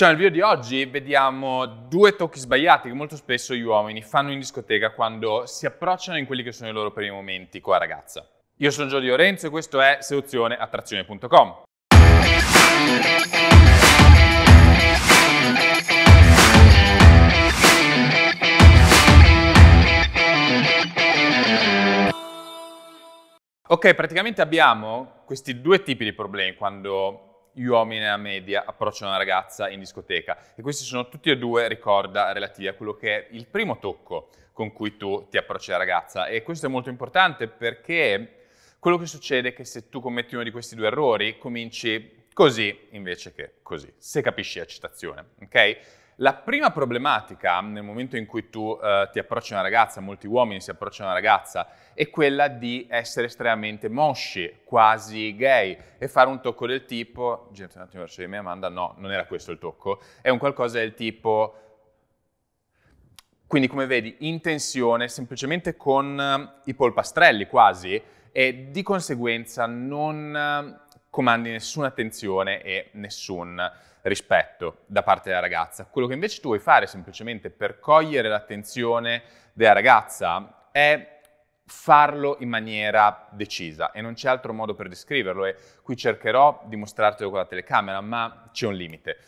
Cioè, nel video di oggi vediamo due tocchi sbagliati che molto spesso gli uomini fanno in discoteca quando si approcciano in quelli che sono i loro primi momenti con la ragazza. Io sono Giorgio Lorenzo e questo è seduzioneattrazione.com. Ok, praticamente abbiamo questi due tipi di problemi quando gli uomini a media approcciano una ragazza in discoteca. E questi sono tutti e due, ricorda, relativi a quello che è il primo tocco con cui tu ti approcci alla ragazza. E questo è molto importante perché quello che succede è che se tu commetti uno di questi due errori, cominci così invece che così, se capisci la citazione, ok? La prima problematica mm, nel momento in cui tu eh, ti approcci a una ragazza, molti uomini si approcciano a una ragazza, è quella di essere estremamente mosci, quasi gay, e fare un tocco del tipo, gente, un attimo verso di me Amanda, no, non era questo il tocco, è un qualcosa del tipo, quindi come vedi, in tensione, semplicemente con eh, i polpastrelli quasi, e di conseguenza non eh, comandi nessuna tensione e nessun rispetto da parte della ragazza. Quello che invece tu vuoi fare semplicemente per cogliere l'attenzione della ragazza è farlo in maniera decisa e non c'è altro modo per descriverlo e qui cercherò di mostrartelo con la telecamera, ma c'è un limite.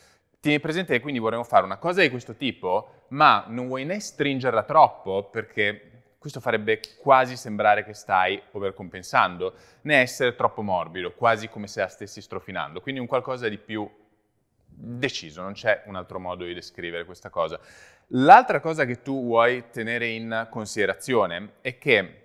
Tieni presente che quindi vorremmo fare una cosa di questo tipo, ma non vuoi né stringerla troppo perché questo farebbe quasi sembrare che stai overcompensando, né essere troppo morbido, quasi come se la stessi strofinando, quindi un qualcosa di più deciso, non c'è un altro modo di descrivere questa cosa. L'altra cosa che tu vuoi tenere in considerazione è che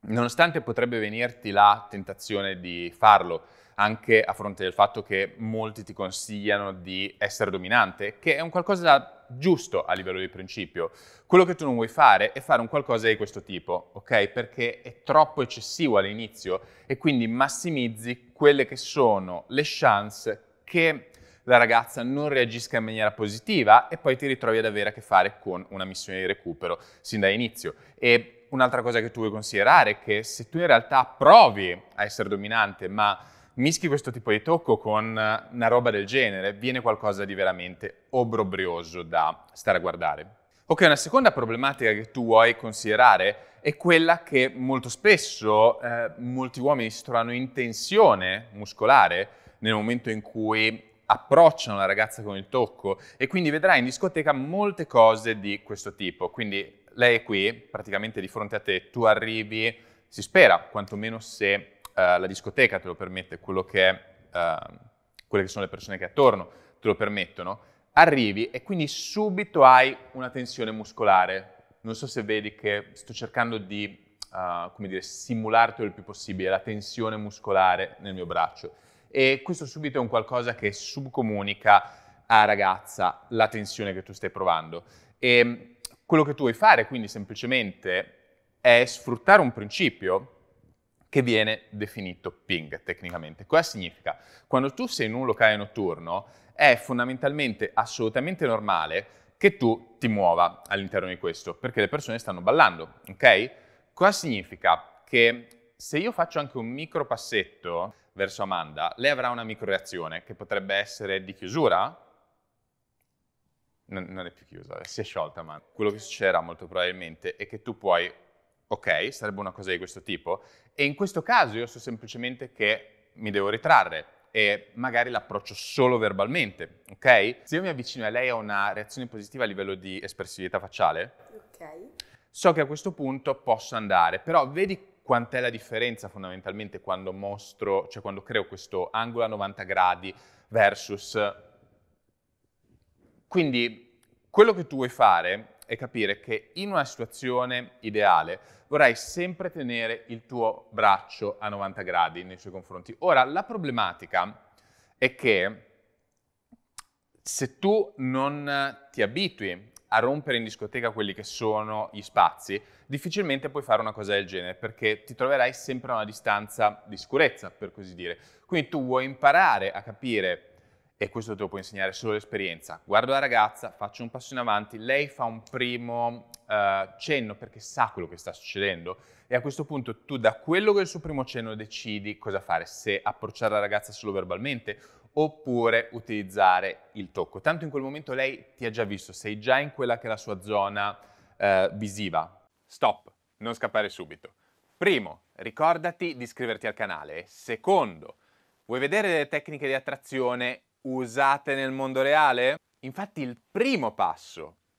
nonostante potrebbe venirti la tentazione di farlo, anche a fronte del fatto che molti ti consigliano di essere dominante, che è un qualcosa giusto a livello di principio. Quello che tu non vuoi fare è fare un qualcosa di questo tipo, ok? Perché è troppo eccessivo all'inizio e quindi massimizzi quelle che sono le chance che la ragazza non reagisca in maniera positiva e poi ti ritrovi ad avere a che fare con una missione di recupero sin dall'inizio. E un'altra cosa che tu vuoi considerare è che se tu in realtà provi a essere dominante, ma mischi questo tipo di tocco con una roba del genere, viene qualcosa di veramente obrobrioso da stare a guardare. Ok, una seconda problematica che tu vuoi considerare è quella che molto spesso eh, molti uomini si trovano in tensione muscolare nel momento in cui approcciano la ragazza con il tocco e quindi vedrai in discoteca molte cose di questo tipo. Quindi lei è qui, praticamente di fronte a te, tu arrivi, si spera, quantomeno se eh, la discoteca te lo permette, quello che è, eh, quelle che sono le persone che attorno te lo permettono, arrivi e quindi subito hai una tensione muscolare. Non so se vedi che sto cercando di, eh, come dire, simulartelo il più possibile, la tensione muscolare nel mio braccio e questo subito è un qualcosa che subcomunica a ragazza la tensione che tu stai provando. E ehm, quello che tu vuoi fare quindi semplicemente è sfruttare un principio che viene definito ping tecnicamente. Cosa significa? Quando tu sei in un locale notturno è fondamentalmente assolutamente normale che tu ti muova all'interno di questo, perché le persone stanno ballando, ok? Cosa significa? Che se io faccio anche un micro passetto verso Amanda, lei avrà una microreazione che potrebbe essere di chiusura? Non, non è più chiusa, si è sciolta Amanda. Quello che succederà molto probabilmente è che tu puoi, ok, sarebbe una cosa di questo tipo, e in questo caso io so semplicemente che mi devo ritrarre, e magari l'approccio solo verbalmente, ok? Se io mi avvicino a lei ha una reazione positiva a livello di espressività facciale, ok. So che a questo punto posso andare, però vedi quant'è la differenza fondamentalmente quando mostro, cioè quando creo questo angolo a 90 gradi versus... Quindi quello che tu vuoi fare è capire che in una situazione ideale vorrai sempre tenere il tuo braccio a 90 gradi nei suoi confronti. Ora, la problematica è che se tu non ti abitui a rompere in discoteca quelli che sono gli spazi, difficilmente puoi fare una cosa del genere perché ti troverai sempre a una distanza di sicurezza, per così dire. Quindi tu vuoi imparare a capire, e questo te lo può insegnare solo l'esperienza, guardo la ragazza, faccio un passo in avanti, lei fa un primo eh, cenno perché sa quello che sta succedendo e a questo punto tu da quello che è il suo primo cenno decidi cosa fare, se approcciare la ragazza solo verbalmente oppure utilizzare il tocco. Tanto in quel momento lei ti ha già visto, sei già in quella che è la sua zona eh, visiva. Stop, non scappare subito. Primo, ricordati di iscriverti al canale. Secondo, vuoi vedere delle tecniche di attrazione usate nel mondo reale? Infatti il primo passo